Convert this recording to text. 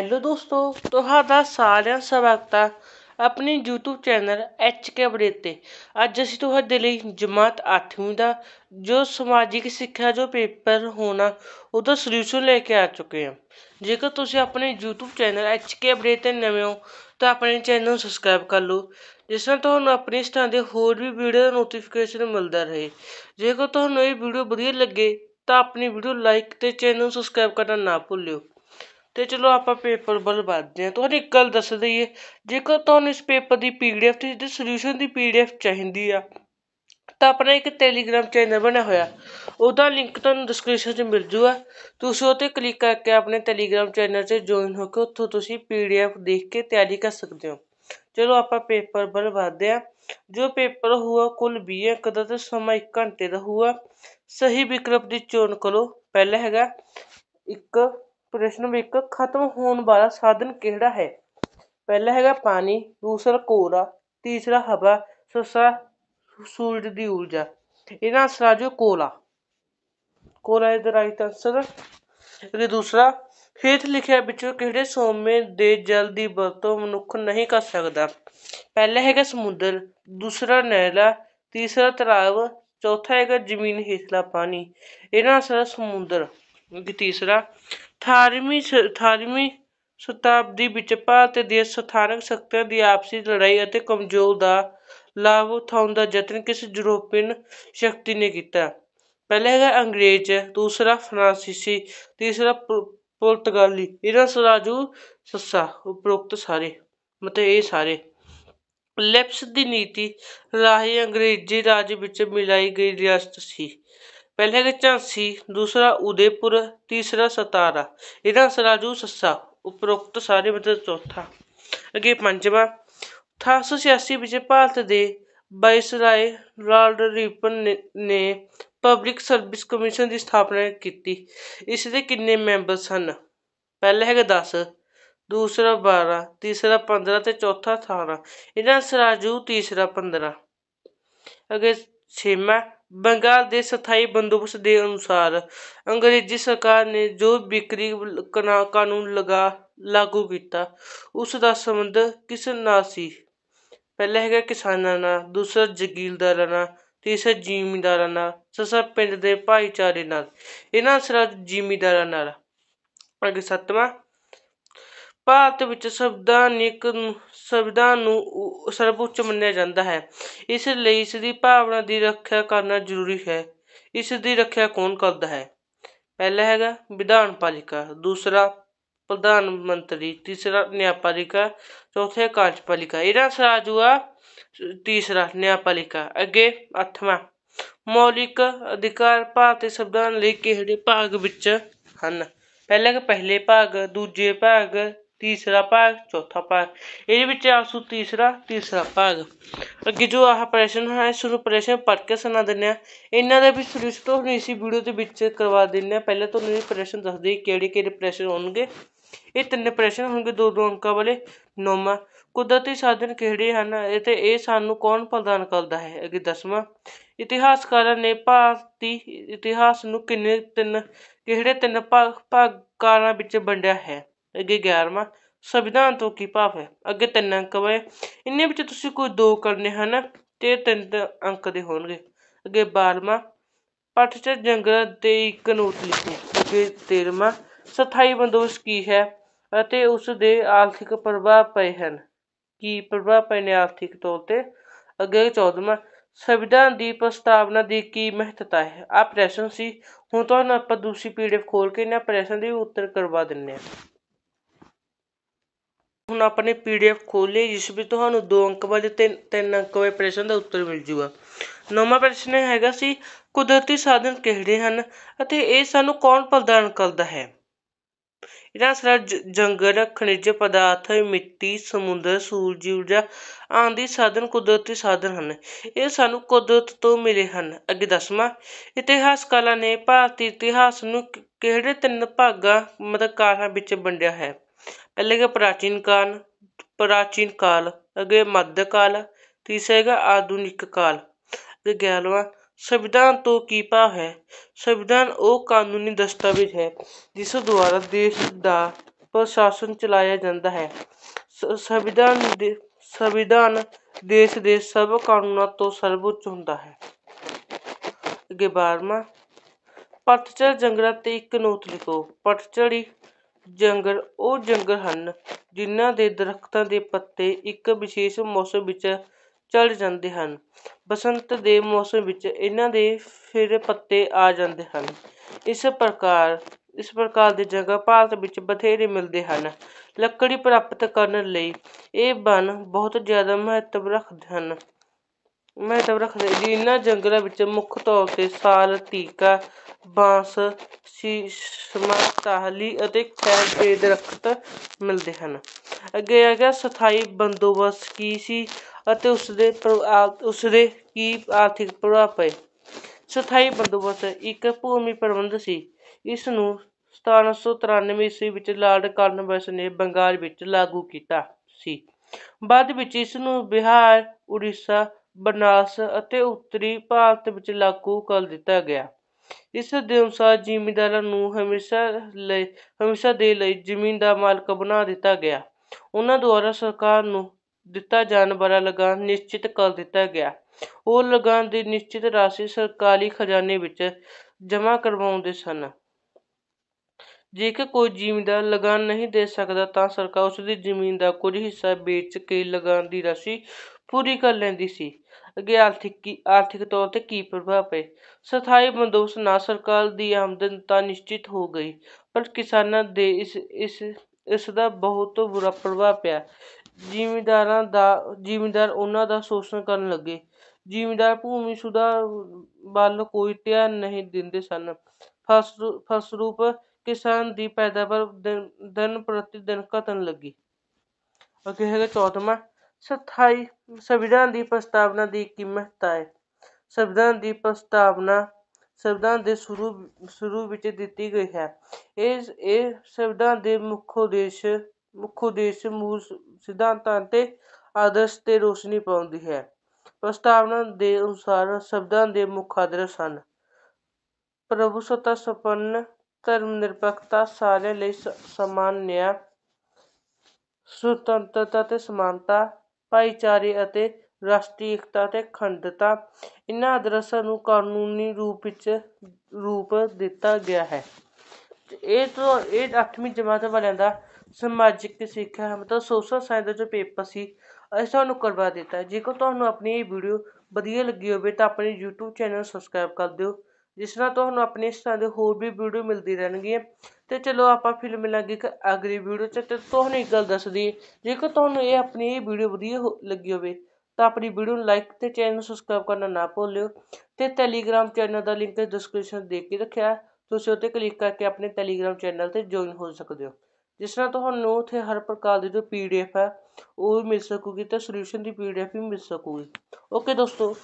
hello ਦੋਸਤੋ ਤੁਹਾਡਾ ਸਾਰਿਆਂ ਸਵਾਗਤ ਆ ਆਪਣੇ YouTube channel H K update ਤੇ ਅੱਜ ਅਸੀਂ ਤੁਹਾਡੇ ਲਈ ਜਮਾਤ 8ਵੀਂ ਦਾ ਜੋ ਸਮਾਜਿਕ ਸਿੱਖਿਆ ਜੋ ਪੇਪਰ ਹੋਣਾ ਉਹਦਾ ਸੋਲੂਸ਼ਨ ਲੈ ਕੇ ਆ ਚੁੱਕੇ ਹਾਂ ਜੇਕਰ ਤੁਸੀਂ ਆਪਣੇ YouTube channel H K update ਤੇ ਨਵੇਂ ਹੋ ਤਾਂ ਆਪਣੇ ਚੈਨਲ ਨੂੰ ਸਬਸਕ੍ਰਾਈਬ ਕਰ ਲਓ ਜਿਸ ਨਾਲ ਤੁਹਾਨੂੰ ਆਪਣੇ ਇਸ ਤਰ੍ਹਾਂ ਦੇ ਹੋਰ ਵੀ ਵੀਡੀਓ ਦਾ ਨੋਟੀਫਿਕੇਸ਼ਨ ਮਿਲਦਾ ਰਹੇ ਜੇਕਰ ਤੁਹਾਨੂੰ ਇਹ ਵੀਡੀਓ ਵਧੀਆ ਲੱਗੇ ਤਾਂ ਆਪਣੀ ਵੀਡੀਓ ਲਾਈਕ ਤੇ ਚੈਨਲ ਨੂੰ ਸਬਸਕ੍ਰਾਈਬ ਕਰਨਾ ਨਾ ਭੁੱਲਿਓ ਤੇ ਚਲੋ ਆਪਾਂ ਪੇਪਰ ਵੱਲ ਵਧਦੇ ਹਾਂ ਤੁਹਾਨੂੰ ਇੱਕ ਗੱਲ ਦੱਸ ਦਈਏ ਜੇਕਰ ਤੁਹਾਨੂੰ ਇਸ ਪੇਪਰ ਦੀ ਪੀਡੀਐਫ ਤੇ ਇਹਦੇ ਸੋਲੂਸ਼ਨ ਦੀ ਪੀਡੀਐਫ ਚਾਹੀਦੀ ਆ ਤਾਂ ਆਪਣਾ ਇੱਕ ਟੈਲੀਗ੍ਰਾਮ ਚੈਨਲ ਬਣਿਆ ਹੋਇਆ ਉਹਦਾ ਲਿੰਕ ਤੁਹਾਨੂੰ ਡਿਸਕ੍ਰਿਪਸ਼ਨ 'ਚ ਮਿਲ ਜੂਗਾ ਤੁਸੀਂ ਉਹ ਤੇ ਕਲਿੱਕ ਕਰਕੇ ਆਪਣੇ ਟੈਲੀਗ੍ਰਾਮ ਚੈਨਲ 'ਚ ਜੁਆਇਨ ਹੋ ਕੇ ਉੱਥੋਂ ਤੁਸੀਂ ਪੀਡੀਐਫ ਦੇਖ ਕੇ ਤਿਆਰੀ ਕਰ ਸਕਦੇ ਹੋ ਚਲੋ ਆਪਾਂ ਪੇਪਰ ਵੱਲ ਵਧਦੇ ਹਾਂ ਜੋ ਪੇਪਰ ਹੋਊਗਾ ਕੁੱਲ 20 ਅੰਕ ਦਾ ਤੇ ਸਮਾਂ 1 ਘੰਟੇ ਦਾ ਹੋਊਗਾ ਸਹੀ ਵਿਕਲਪ ਦੀ ਚੋਣ ਕਰੋ ਪਹਿਲਾ ਹੈਗਾ ਇੱਕ ਪ੍ਰਸ਼ਨ ਇੱਕ ਖਤਮ ਹੋਣ ਵਾਲਾ ਸਾਧਨ ਕਿਹੜਾ ਹੈ ਪਹਿਲਾ ਹੈਗਾ ਪਾਣੀ ਦੂਸਰਾ ਕੋਲਾ ਤੀਸਰਾ ਹਵਾ ਚੌਥਾ ਸੂਰਜ ਦੀ ਊਰਜਾ ਇਹਦਾ ਆਨਸਰ ਆ ਜੋ ਕੋਲਾ ਕੋਲਾ ਇਹਦਾ ਰਾਈਟ ਆਨਸਰ ਇਹ ਦੂਸਰਾ ਹੇਠ ਲਿਖਿਆ ਵਿੱਚੋਂ ਕਿਹੜੇ ਸੋਮੇ ਦੇ ਜਲ ਦੀ ਵਰਤੋਂ ਮਨੁੱਖ ਨਹੀਂ ਕਰ ਸਕਦਾ ਪਹਿਲਾ ਹੈਗਾ ਸਮੁੰਦਰ ਦੂਸਰਾ ਨਹਿਲਾ ਤੀਸਰਾ ਤਲਾਬ ਚੌਥਾ ਹੈਗਾ ਜ਼ਮੀਨ ਹੇਠਲਾ ਪਾਣੀ ਇਹਦਾ ਆਨਸਰ ਸਮੁੰਦਰ ਤੀਸਰਾ ਅਠਾਰ੍ਹਵੀਂ ਅਠਾਰ੍ਹਵੀਂ ਸ਼ਤਾਬਦੀ ਵਿੱਚ ਭਾਰਤ ਦੇ ਸਥਾਨਕ ਸ਼ਕਤੀਆਂ ਦੀ ਆਪਸੀ ਲੜਾਈ ਅਤੇ ਕਮਜ਼ੋਰ ਦਾ ਲਾਭ ਉਠਾਉਣ ਦਾ ਯਤਨ ਕਿਸ ਯੂਰੋਪੀਅਨ ਸ਼ਕਤੀ ਨੇ ਕੀਤਾ ਪਹਿਲਾ ਹੈਗਾ ਅੰਗਰੇਜ਼ ਦੂਸਰਾ ਫਰਾਂਸੀਸੀ ਤੀਸਰਾ ਪੁਰਤਗਾਲੀ ਇਹਨਾਂ ਸਰਾਜੂ ਸੱਸਾ ਉਪਰੋਕਤ ਸਾਰੇ ਮਤਲਬ ਇਹ ਸਾਰੇ ਲੈਪਸ ਦੀ ਨੀਤੀ ਰਾਹੀਂ ਅੰਗਰੇਜ਼ੀ ਰਾਜ ਵਿੱਚ ਮਿਲਾਈ ਗਈ ਰਿਆਸਤ ਸੀ ਪਹਿਲੇ है झांसी ਦੂਸਰਾ ਉਦੇਪੁਰ ਤੀਸਰਾ ਸਤਾਰਾ ਇਹਦਾ ਸਰਾਜੂ ਸੱਸਾ ਉਪਰੋਕਤ ਸਾਰੇ ਮਤਲਬ ਚੌਥਾ ਅੱਗੇ ਪੰਜਵਾਂ 1886 ਵਿੱਚ ਭਾਰਤ ਦੇ ਵਾਇਸਰਾਏ ਲਾਰਡ ਰੀਪਨ ਨੇ ਪਬਲਿਕ ਸਰਵਿਸ ਕਮਿਸ਼ਨ ਦੀ ਸਥਾਪਨਾ ਕੀਤੀ ਇਸ ਦੇ ਕਿੰਨੇ ਮੈਂਬਰ ਸਨ ਪਹਿਲੇ ਹੈਗਾ 10 ਦੂਸਰਾ 12 ਤੀਸਰਾ 15 ਤੇ ਚੌਥਾ 18 ਇਹਨਾਂ ਸਰਾਜੂ ਤੀਸਰਾ 15 ਅਗੇ ਛੇਮਾ ਬੰਗਾਲ ਦੇ ਸਥਾਈ ਬੰਦੋਬਸਤ ਦੇ ਅਨੁਸਾਰ ਅੰਗਰੇਜ਼ੀ ਸਰਕਾਰ ਨੇ ਜੋ ਵਿਕਰੀ ਕਨਾ ਕਾਨੂੰਨ ਲਗਾ ਲਾਗੂ ਕੀਤਾ ਉਸ ਦਾ ਸੰਬੰਧ ਕਿਸ ਨਾਲ ਸੀ ਪਹਿਲਾ ਹੈਗਾ ਕਿਸਾਨਾਂ ਨਾਲ ਦੂਸਰਾ ਜ਼ਗੀਲਦਾਰਾਂ ਨਾਲ ਤੀਸਰਾ ਜ਼ਿਮੀਂਦਾਰਾਂ ਨਾਲ ਸਸਾ ਪਿੰਡ ਦੇ ਭਾਈਚਾਰੇ ਨਾਲ ਇਹਨਾਂ ਸਰਾ ਜ਼ਿਮੀਂਦਾਰਾਂ ਨਾਲ ਅੱਗੇ ਸੱਤਵਾਂ ਭਾਰਤ ਵਿੱਚ ਸੰਵਿਧਾਨਿਕ ਸੰਵਿਧਾਨ ਨੂੰ ਸਰਵਉੱਚ ਮੰਨਿਆ ਜਾਂਦਾ ਹੈ ਇਸ ਲਈ ਇਸ ਦੀ ਭਾਵਨਾ ਦੀ ਰੱਖਿਆ ਕਰਨਾ ਜ਼ਰੂਰੀ ਹੈ ਇਸ ਦੀ ਰੱਖਿਆ ਕੌਣ ਕਰਦਾ ਹੈ ਪਹਿਲਾ ਹੈਗਾ ਵਿਧਾਨ ਪਾਲਿਕਾ ਦੂਸਰਾ ਪ੍ਰਧਾਨ ਮੰਤਰੀ ਤੀਸਰਾ ਨਿਆਂਪਾਲਿਕਾ ਚੌਥੇ ਕਾਰਜਪਾਲਿਕਾ ਇਹਦਾ ਸਰਾਜੂਆ ਤੀਸਰਾ ਨਿਆਂਪਾਲਿਕਾ ਅੱਗੇ ਅੱਠਵਾਂ ਮੌਲਿਕ ਅਧਿਕਾਰ ਭਾਰਤੀ ਸੰਵਿਧਾਨ ਲਈ ਕਿਹੜੇ ਭਾਗ ਵਿੱਚ ਹਨ ਪਹਿਲਾ ਪਹਿਲੇ ਭਾਗ ਦੂਜੇ ਭਾਗ ਤੀਸਰਾ ਭਾਗ ਚੌਥਾ ਭਾਗ ਇਹਦੇ ਵਿੱਚ ਆਪਸੂ ਤੀਸਰਾ ਤੀਸਰਾ ਭਾਗ ਅੱਗੇ ਜੋ ਆਹ ਪ੍ਰਸ਼ਨ ਹੈ ਇਸ ਨੂੰ ਪ੍ਰਸ਼ਨ ਪੜ੍ਹ ਕੇ ਸੁਣਾ ਦਿੰਦੇ ਆ ਇਹਨਾਂ ਦਾ ਵੀ ਸੋਲੂਸ਼ਨ ਤੁਹਾਨੂੰ ਸੀ ਵੀਡੀਓ ਦੇ ਵਿੱਚ ਕਰਵਾ ਦਿੰਦੇ ਆ ਪਹਿਲਾਂ ਤੁਹਾਨੂੰ ਇਹ ਪ੍ਰਸ਼ਨ ਦੱਸਦੇ ਕਿਹੜੇ ਕਿਹੜੇ ਪ੍ਰਸ਼ਨ ਹੋਣਗੇ ਇਹ ਤਿੰਨ ਪ੍ਰਸ਼ਨ ਹੋਣਗੇ ਦੋ ਦੋ ਅੰਕਾਂ ਵਾਲੇ ਨੌਵਾਂ ਕੁਦਰਤੀ ਸਾਧਨ ਕਿਹੜੇ ਹਨ ਅਤੇ ਇਹ ਸਾਨੂੰ ਕੌਣ ਪ੍ਰਦਾਨ ਕਰਦਾ ਹੈ ਅੱਗੇ ਦਸਵਾਂ ਇਤਿਹਾਸਕਾਰਾਂ ਨੇ ਭਾਰਤੀ ਇਤਿਹਾਸ ਨੂੰ ਕਿੰਨੇ ਤਿੰਨ ਕਿਹੜੇ ਤਿੰਨ ਭਾਗਾਂ ਵਿੱਚ ਵੰਡਿਆ ਹੈ ਅੱਗੇ 11ਵਾਂ ਸੰਵਿਧਾਨ ਤੋਂ ਕੀ ਭਾਵ ਹੈ ਅੱਗੇ ਤਿੰਨ ਅੰਕ ਵੇ ਇੰਨੇ ਵਿੱਚ ਤੁਸੀਂ ਕੋਈ ਦੋ ਕਰਨੇ ਹਨ ਤੇ ਤਿੰਨ ਅੰਕ ਦੇ ਹੋਣਗੇ ਅੱਗੇ 12ਵਾਂ ਪੱਠ ਚ ਜੰਗਲ ਤੇ ਇੱਕ ਨੋਟ ਲਿਖੋ ਅੱਗੇ 13ਵਾਂ ਸਥਾਈ ਬੰਦੋਸ਼ ਕੀ ਹੈ ਅਤੇ ਉਸ ਦੇ ਆਰਥਿਕ ਪ੍ਰਭਾਵ ਪਏ ਹਨ ਕੀ ਪ੍ਰਭਾਵ ਪਏ ਨੇ ਆਰਥਿਕ ਤੌਰ ਤੇ ਅੱਗੇ 14ਵਾਂ ਸੰਵਿਧਾਨ ਦੀ ਪ੍ਰਸਤਾਵਨਾ ਦੀ ਕੀ ਮਹੱਤਤਾ ਹੈ ਆ ਪ੍ਰਸ਼ਨ ਸੀ ਹੁਣ ਤੁਹਾਨੂੰ ਆਪਾਂ ਦੂਸਰੀ ਪੀਡੀਐਫ ਖੋਲ ਕੇ ਇਹਨਾਂ ਪ੍ਰਸ਼ਨ ਦੇ ਉੱਤਰ ਕਰਵਾ ਦਿੰਨੇ ਆ ਹੁਣ ਆਪਣੇ ਪੀਡੀਐਫ ਖੋਲੇ ਜਿਸ ਵਿੱਚ ਤੁਹਾਨੂੰ 2 ਅੰਕ ਵਾਲੇ ਤੇ 3 ਅੰਕ ਵਾਲੇ ਪ੍ਰਸ਼ਨ ਦਾ ਉੱਤਰ ਮਿਲ ਜੂਗਾ ਨੌਵਾਂ ਪ੍ਰਸ਼ਨ ਹੈਗਾ ਸੀ ਕੁਦਰਤੀ ਸਾਧਨ ਕਿਹੜੇ ਹਨ ਅਤੇ ਇਹ ਸਾਨੂੰ ਕੌਣ ਪ੍ਰਦਾਨ ਕਰਦਾ ਹੈ ਇਹਦਾ ਸਾਰਾ ਜੰਗਲ ਖਣਿਜ ਪਦਾਰਥ ਮਿੱਟੀ ਸਮੁੰਦਰ ਸੂਰਜ ਊਰਜਾ ਆਂਦੀ ਸਾਧਨ ਕੁਦਰਤੀ ਸਾਧਨ ਹਨ ਇਹ ਸਾਨੂੰ ਕੁਦਰਤ ਤੋਂ ਮਿਲੇ ਹਨ ਅੱਗੇ ਦਸਵਾਂ ਇਤਿਹਾਸਕਾਰਾਂ ਨੇ ਭਾਰਤੀ ਇਤਿਹਾਸ ਨੂੰ ਕਿਹੜੇ ਤਿੰਨ ਭਾਗਾਂ ਮਤਲਬ ਕਾਰਾਂ ਵਿੱਚ ਵੰਡਿਆ ਹੈ ਹੈਗਾ ਪ੍ਰਾਚੀਨ ਕਾਲ ਪ੍ਰਾਚੀਨ ਕਾਲ काल ਮੱਧ ਕਾਲ ਤੀਸਰਾ ਹੈਗਾ ਆਧੁਨਿਕ ਕਾਲ काल ਗੈਲਵਾ ਸੰਵਿਧਾਨ ਤੋਂ ਕੀ ਭਾਵ ਹੈ ਸੰਵਿਧਾਨ ਉਹ ਕਾਨੂੰਨੀ ਦਸਤਾਵੇਜ਼ ਹੈ ਜਿਸ ਦੁਆਰਾ ਦੇਸ਼ ਦਾ ਪ੍ਰਸ਼ਾਸਨ ਚਲਾਇਆ ਜਾਂਦਾ ਹੈ ਸੰਵਿਧਾਨ ਦੇ ਸੰਵਿਧਾਨ ਦੇਸ਼ ਦੇ ਸਭ ਕਾਨੂੰਨਾਂ ਤੋਂ ਸਰਵਉੱਚ ਹੁੰਦਾ ਹੈ ਅੱਗੇ 12ਵਾਂ ਪਤਝੜ ਜੰਗਲਾਂ ਤੇ ਇੱਕ ਨੋਟ ਲਿਖੋ ਪਤਝੜੀ ਜੰਗਲ ਉਹ ਜੰਗਲ ਹਨ ਜਿਨ੍ਹਾਂ ਦੇ ਦਰੱਖਤਾਂ ਦੇ ਪੱਤੇ ਇੱਕ ਵਿਸ਼ੇਸ਼ ਮੌਸਮ ਵਿੱਚ ਝੜ ਜਾਂਦੇ ਹਨ ਬਸੰਤ ਦੇ ਮੌਸਮ ਵਿੱਚ ਇਹਨਾਂ ਦੇ ਫਿਰ ਪੱਤੇ ਆ ਜਾਂਦੇ ਹਨ ਇਸ ਪ੍ਰਕਾਰ ਇਸ ਪ੍ਰਕਾਰ ਦੇ ਜਗ੍ਹਾ ਭਾਰਤ ਵਿੱਚ ਬਥੇਰੇ ਮਿਲਦੇ ਹਨ ਲੱਕੜੀ ਪ੍ਰਾਪਤ ਕਰਨ ਲਈ ਇਹ ਵਣ ਬਹੁਤ ਜ਼ਿਆਦਾ ਮਹੱਤਵ ਰੱਖਦੇ ਹਨ ਮਹੱਤਵ ਰੱਖਦੇ ਜਿਨ੍ਹਾਂ ਜੰਗਲਾਂ ਵਿੱਚ ਮੁੱਖ ਤੌਰ 'ਤੇ ਸਾਲ ਤੀਕਾ ਬਾਂਸ ਸ਼ੀਸ਼ਮ ਟਾਹਲੀ ਅਤੇ ਖੈਰ ਦੇ ਦਰਖਤ ਮਿਲਦੇ ਹਨ ਅੱਗੇ ਆ ਗਿਆ ਸਥਾਈ ਬੰਦੋਬਸਤ ਕੀ ਸੀ ਅਤੇ ਉਸ ਦੇ ਉਸ ਦੇ ਕੀ ਆਰਥਿਕ ਪ੍ਰਭਾਵ ਪਏ ਸਥਾਈ ਬੰਦੋਬਸਤ ਇੱਕ ਭੂਮੀ ਪ੍ਰਬੰਧ ਸੀ ਇਸ ਨੂੰ 1793 ਈਸਵੀ ਵਿੱਚ ਲਾਰਡ ਕਾਰਨਵਾਲਿਸ ਨੇ ਬੰਗਾਲ ਵਿੱਚ ਲਾਗੂ ਕੀਤਾ ਸੀ ਬਾਅਦ ਵਿੱਚ ਇਸ ਨੂੰ ਬਿਹਾਰ ਉੜੀਸਾ ਬਨਾਸ ਅਤੇ ਉੱਤਰੀ ਭਾਰਤ ਵਿੱਚ ਲਾਗੂ ਕਰ ਦਿੱਤਾ ਗਿਆ ਇਸ ਦੇ ਅਨੁਸਾਰ ਜ਼ਿਮੀਂਦਾਰਾਂ ਨੂੰ ਹਮੇਸ਼ਾ ਲਈ ਹਮੇਸ਼ਾ ਦੇ ਲਈ ਜ਼ਮੀਨ ਦਾ ਮਾਲਕ ਬਣਾ ਦਿੱਤਾ ਗਿਆ ਉਹਨਾਂ ਦੁਆਰਾ ਸਰਕਾਰ ਨੂੰ ਦਿੱਤਾ ਜਾਣ ਵਾਲਾ ਲਗਾਨ ਨਿਸ਼ਚਿਤ ਕਰ ਦਿੱਤਾ ਗਿਆ ਉਹ ਲਗਾਨ ਦੀ ਨਿਸ਼ਚਿਤ ਰਾਸ਼ੀ ਸਰਕਾਰੀ ਖਜ਼ਾਨੇ ਵਿੱਚ ਜਮ੍ਹਾਂ ਕਰਵਾਉਂਦੇ ਸਨ ਜੇਕਰ ਕੋਈ ਜ਼ਿਮੀਂਦਾਰ ਲਗਾਨ ਨਹੀਂ ਦੇ ਸਕਦਾ ਤਾਂ ਸਰਕਾਰ ਉਸ ਦੀ ਜ਼ਮੀਨ ਦਾ ਕੁਝ ਹਿੱਸਾ ਵੇਚ ਕੇ ਲਗਾਨ ਦੀ ਰਾਸ਼ੀ ਪੂਰੀ ਕਰ ਲੈਂਦੀ ਸੀ ਅੱਗੇ ਆਰਥਿਕ ਕੀ ਆਰਥਿਕ ਤੌਰ ਤੇ ਕੀ ਪ੍ਰਭਾਵ ਪਏ ਸਥਾਈ ਬੰਦੋਬਸਤ ਨਾਲ ਸਰਕਾਰ ਦੀ ਆਮਦਨ ਤਾਂ ਨਿਸ਼ਚਿਤ ਹੋ ਗਈ ਪਰ ਕਿਸਾਨਾਂ ਦੇ ਇਸ ਇਸ ਇਸ ਦਾ ਬਹੁਤ ਬੁਰਾ ਪ੍ਰਭਾਵ ਪਿਆ ਜ਼ਿਮੀਂਦਾਰਾਂ ਦਾ ਜ਼ਿਮੀਂਦਾਰ ਉਹਨਾਂ ਦਾ ਸ਼ੋਸ਼ਣ ਕਰਨ ਲੱਗੇ ਜ਼ਿਮੀਂਦਾਰ ਭੂਮੀ ਸੁਧਾ ਵੱਲ ਕੋਈ ਧਿਆਨ ਨਹੀਂ ਦਿੰਦੇ ਸਨ ਫਸਰੂਪ ਕਿਸਾਨ ਦੀ ਪੈਦਾਵਾਰ ਦਿਨ ਪ੍ਰਤੀ ਦਿਨ ਘਟਣ ਲੱਗੀ ਅੱਗੇ ਹੈਗਾ ਚੌਥਵਾਂ ਸਥਾਈ ਸੰਵਿਧਾਨ ਦੀ ਪ੍ਰਸਤਾਵਨਾ ਦੀ ਕੀ ਮਹੱਤਤਾ ਹੈ ਸੰਵਿਧਾਨ ਦੀ ਪ੍ਰਸਤਾਵਨਾ ਸੰਵਿਧਾਨ ਦੇ ਸ਼ੁਰੂ ਸ਼ੁਰੂ ਵਿੱਚ ਦਿੱਤੀ ਗਈ ਹੈ ਇਹ ਇਹ ਸੰਵਿਧਾਨ ਦੇ ਮੁੱਖ ਉਦੇਸ਼ ਮੁੱਖ ਉਦੇਸ਼ ਮੂਲ ਸਿਧਾਂਤਾਂ ਤੇ ਆਦਰਸ਼ ਤੇ ਰੋਸ਼ਨੀ ਪਾਉਂਦੀ ਹੈ ਪ੍ਰਸਤਾਵਨਾ ਦੇ ਅਨੁਸਾਰ ਸੰਵਿਧਾਨ ਦੇ ਮੁੱਖ ਆਦਰਸ਼ ਹਨ ਪ੍ਰਭੂਸੱਤਾ ਸੰਪੰਨ ਧਰਮ ਨਿਰਪੱਖਤਾ ਸਾਰਿਆਂ ਲਈ ਸਮਾਨ ਨਿਆਂ ਸੁਤੰਤਰਤਾ ਤੇ ਸਮਾਨਤਾ ਭਾਈਚਾਰੇ ਅਤੇ ਰਾਸ਼ਟਰੀ ਏਕਤਾ ਤੇ ਅਖੰਡਤਾ ਇਹਨਾਂ ਆਦਰਸ਼ਾਂ ਨੂੰ ਕਾਨੂੰਨੀ ਰੂਪ ਵਿੱਚ ਰੂਪ ਦਿੱਤਾ ਗਿਆ ਹੈ ਇਹ ਤੋਂ ਇਹ ਅੱਠਵੀਂ ਜਮਾਤ ਵਾਲਿਆਂ ਦਾ ਸਮਾਜਿਕ ਸਿੱਖਿਆ ਮਤਲਬ ਸੋਸ਼ਲ ਸਾਇੰਸ ਦਾ ਜੋ ਪੇਪਰ ਸੀ ਅਸੀਂ ਤੁਹਾਨੂੰ ਕਰਵਾ ਦਿੱਤਾ ਜੇਕਰ ਤੁਹਾਨੂੰ ਆਪਣੀ ਇਹ ਵੀਡੀਓ ਵਧੀਆ ਲੱਗੀ ਹੋਵੇ ਤਾਂ ਆਪਣੇ YouTube ਚੈਨਲ ਸਬਸਕ੍ਰਾਈਬ ਕਰ ਦਿਓ ਜਿਸ ਨਾਲ ਤੁਹਾਨੂੰ ਆਪਣੇ ਇਸ ਤਰ੍ਹਾਂ ਦੇ ਹੋਰ ਵੀ ਵੀਡੀਓ ਮਿਲਦੀ ਰਹਿਣਗੀਆਂ ਤੇ ਚਲੋ ਆਪਾਂ ਫਿਰ ਮਿਲਾਂਗੇ ਇੱਕ ਅਗਲੀ ਵੀਡੀਓ 'ਚ ਤੇ ਤੁਹਾਨੂੰ ਇੱਕ ਗੱਲ ਦੱਸ ਦਈਏ ਜੇਕਰ ਤੁਹਾਨੂੰ ਇਹ ਆਪਣੀ ਇਹ ਵੀਡੀਓ ਵਧੀਆ ਲੱਗੀ ਹੋਵੇ ਤਾਂ ਆਪਣੀ ਵੀਡੀਓ ਨੂੰ ਲਾਈਕ ਤੇ ਚੈਨਲ ਨੂੰ ਸਬਸਕ੍ਰਾਈਬ ਕਰਨਾ ਨਾ ਭੁੱਲਿਓ ਤੇ ਟੈਲੀਗ੍ਰਾਮ ਚੈਨਲ ਦਾ ਲਿੰਕ ਡਿਸਕ੍ਰਿਪਸ਼ਨ ਦੇ ਕੇ ਰੱਖਿਆ ਤੁਸੀਂ ਉੱਤੇ ਕਲਿੱਕ ਕਰਕੇ ਆਪਣੇ ਟੈਲੀਗ੍ਰਾਮ ਚੈਨਲ 'ਤੇ ਜੁਆਇਨ ਹੋ ਸਕਦੇ ਹੋ ਜਿਸ ਨਾਲ ਤੁਹਾਨੂੰ ਉੱਥੇ ਹਰ ਪ੍ਰਕਾਰ ਦੀ ਜੋ ਪੀਡੀਐਫ ਹੈ ਉਹ ਵੀ ਮਿਲ ਸਕੂਗੀ ਤੇ ਸੋਲੂਸ਼ਨ ਦੀ ਪੀਡੀਐਫ ਵੀ ਮਿਲ ਸਕੂਗੀ ਓਕੇ ਦੋਸਤੋ